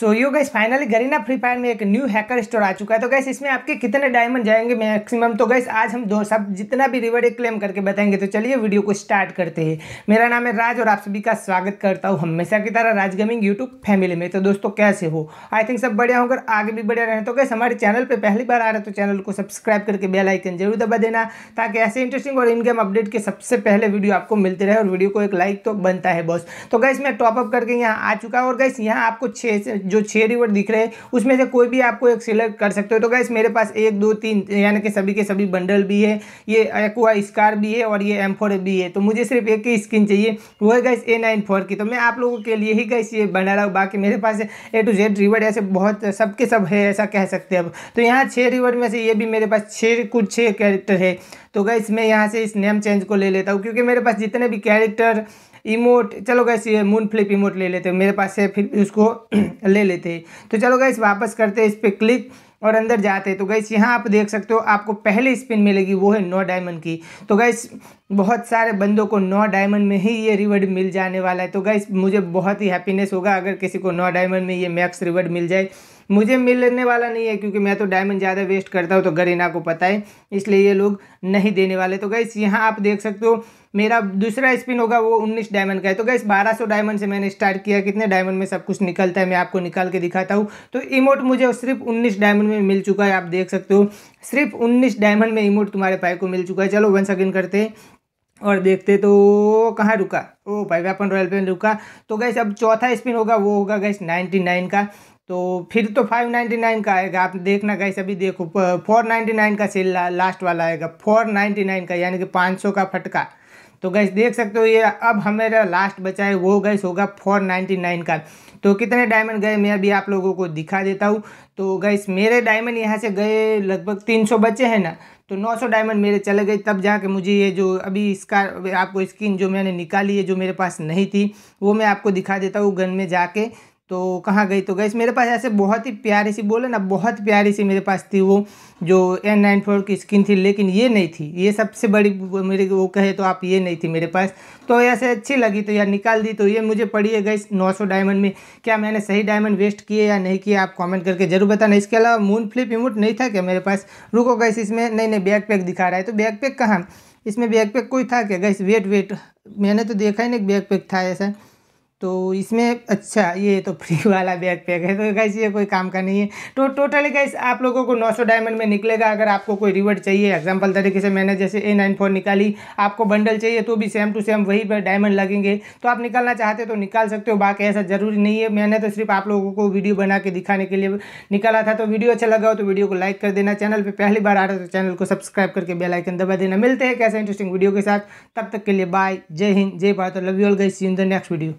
सो yo guys finally Garena Free Fire में एक new hacker store आ चुका है तो गैस इसमें आपके कितने डायमंड जाएंगे मैक्सिमम तो गैस आज हम दो सब जितना भी रिवर्ड क्लेम करके बताएंगे तो चलिए वीडियो को स्टार्ट करते हैं मेरा नाम है राज और आप सभी का स्वागत करता हूँ हमेशा की तरह राज गेमिंग यूट्यूब फैमिली में तो दोस्तों कैसे हो आई थिंक सब बढ़िया होकर आगे भी बढ़िया रहे तो गैस हमारे चैनल पर पहली बार आ रहे तो चैनल को सब्सक्राइब करके बेलाइकन जरूर दबा देना ताकि ऐसे इंटरेस्टिंग और इन गेम अपडेट के सबसे पहले वीडियो आपको मिलते रहे और वीडियो को एक लाइक तो बनता है बॉस तो गैस मैं टॉपअप करके यहाँ आ चुका और गैस यहाँ आपको छः जो छः रिवर दिख रहे हैं उसमें से कोई भी आपको एक सिलेक्ट कर सकते हो तो गैस मेरे पास एक दो तीन यानी कि सभी के सभी बंडल भी है ये एक्वा स्कार भी है और ये एम भी है तो मुझे सिर्फ एक ही स्किन चाहिए वो है गैस ए की तो मैं आप लोगों के लिए ही गैस ये बना रहा हूँ बाकी मेरे पास ए टू जेड रिवर ऐसे बहुत सबके सब है ऐसा कह सकते हैं अब तो यहाँ छः रिवर में से ये भी मेरे पास छः कुछ छः कैरेक्टर है तो गैस मैं यहाँ से इस नेम चेंज को ले लेता हूँ क्योंकि मेरे पास जितने भी कैरेक्टर इमोट चलो गैस ये मून फ्लिप इमोट ले लेते हैं मेरे पास से फिर उसको ले लेते हैं तो चलो गैस वापस करते हैं इस पर क्लिक और अंदर जाते हैं तो गैस यहाँ आप देख सकते हो आपको पहले स्पिन मिलेगी वो है नौ डायमंड की तो गैस बहुत सारे बंदों को नौ डायमंड में ही ये रिवर्ड मिल जाने वाला है तो गैस मुझे बहुत ही हैप्पीनेस होगा अगर किसी को नौ डायमंड में ये मैक्स रिवर्ड मिल जाए मुझे मिलने वाला नहीं है क्योंकि मैं तो डायमंड ज़्यादा वेस्ट करता हूँ तो गरीना को पता है इसलिए ये लोग नहीं देने वाले तो गैस यहाँ आप देख सकते हो मेरा दूसरा स्पिन होगा वो उन्नीस डायमंड का है तो गैस बारह सौ डायमंड से मैंने स्टार्ट किया कितने डायमंड में सब कुछ निकलता है मैं आपको निकाल के दिखाता हूँ तो इमोट मुझे सिर्फ उन्नीस डायमंड में मिल चुका है आप देख सकते हो सिर्फ उन्नीस डायमंड में इमोट तुम्हारे भाई को मिल चुका है चलो वन सेकेंड करते हैं और देखते तो कहाँ रुका ओ भाई वेपन रॉयल पेन रुका तो गैस अब चौथा स्पिन होगा वो होगा गैस नाइन्टी नाइन का तो फिर तो फाइव नाइन्टी नाइन का आएगा आप देखना गैस अभी देखो फोर नाइन्टी नाइन का सेल ला, लास्ट वाला आएगा फोर नाइन्टी नाइन का यानी कि पाँच सौ का फटका तो गैस देख सकते हो ये अब हमारा लास्ट बचा है वो गैस होगा फोर नाइन्टी नाइन का तो कितने डायमंड गए मैं अभी आप लोगों को दिखा देता हूँ तो गैस मेरे डायमंड यहाँ से गए लगभग तीन सौ बचे हैं ना तो 900 डायमंड मेरे चले गए तब जाके मुझे ये जो अभी इसका आपको स्किन जो मैंने निकाली है जो मेरे पास नहीं थी वो मैं आपको दिखा देता हूँ गन में जाके तो कहाँ गई तो गई मेरे पास ऐसे बहुत ही प्यारी सी बोले ना बहुत प्यारी सी मेरे पास थी वो जो एन नाइन फोर की स्किन थी लेकिन ये नहीं थी ये सबसे बड़ी मेरे वो कहे तो आप ये नहीं थी मेरे पास तो ऐसे अच्छी लगी तो यार निकाल दी तो ये मुझे पड़ी है गई नौ सौ डायमंड में क्या मैंने सही डायमंड वेस्ट किए या नहीं किया आप कॉमेंट करके जरूर बताना इसके अलावा मून फ्लिप इमुट नहीं था क्या मेरे पास रुको गैस इसमें नहीं नहीं बैग पैक दिखा रहा है तो बैग पैक कहाँ इसमें बैग पैक कोई था क्या गैस वेट वेट मैंने तो देखा ही नहीं बैग पैक था ऐसा तो इसमें अच्छा ये तो फ्री वाला बैग पैक है तो गैस ये कोई काम का नहीं है तो टोटली गैस आप लोगों को 900 डायमंड में निकलेगा अगर आपको कोई रिवर्ड चाहिए एग्जांपल तरीके से मैंने जैसे ए नाइन फोर निकाली आपको बंडल चाहिए तो भी सेम टू सेम वही पर डायमंड लगेंगे तो आप निकालना चाहते तो निकाल सकते हो बाकी ऐसा ज़रूरी नहीं है मैंने तो सिर्फ आप लोगों को वीडियो बना के दिखाने के लिए निकाला था तो वीडियो अच्छा लगा हो तो वीडियो को लाइक कर देना चैनल पर पहली बार आ रहा तो चैनल को सब्सक्राइब करके बेलाइकन दबा देना मिलते हैं कैसे इंटरेस्टिंग वीडियो के साथ तब तक के लिए बाय जय हिंद जय Bharat love you all guys see in the next video